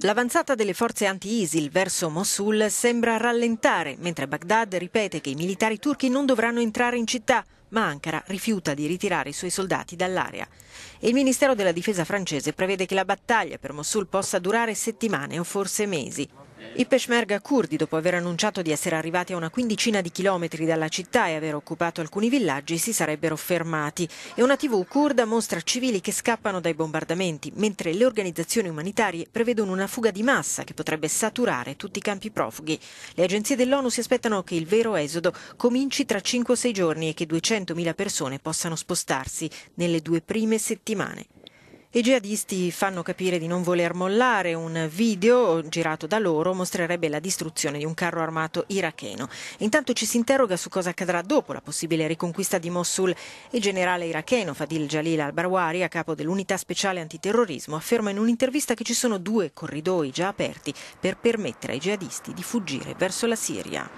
L'avanzata delle forze anti-ISIL verso Mosul sembra rallentare, mentre Baghdad ripete che i militari turchi non dovranno entrare in città, ma Ankara rifiuta di ritirare i suoi soldati dall'area. E il Ministero della Difesa francese prevede che la battaglia per Mosul possa durare settimane o forse mesi. I peshmerga curdi, dopo aver annunciato di essere arrivati a una quindicina di chilometri dalla città e aver occupato alcuni villaggi, si sarebbero fermati. E una TV kurda mostra civili che scappano dai bombardamenti, mentre le organizzazioni umanitarie prevedono una fuga di massa che potrebbe saturare tutti i campi profughi. Le agenzie dell'ONU si aspettano che il vero esodo cominci tra 5 o 6 giorni e che 200.000 persone possano spostarsi nelle due prime settimane. I jihadisti fanno capire di non voler mollare. Un video girato da loro mostrerebbe la distruzione di un carro armato iracheno. Intanto ci si interroga su cosa accadrà dopo la possibile riconquista di Mosul. Il generale iracheno Fadil Jalil al-Barwari, a capo dell'unità speciale antiterrorismo, afferma in un'intervista che ci sono due corridoi già aperti per permettere ai jihadisti di fuggire verso la Siria.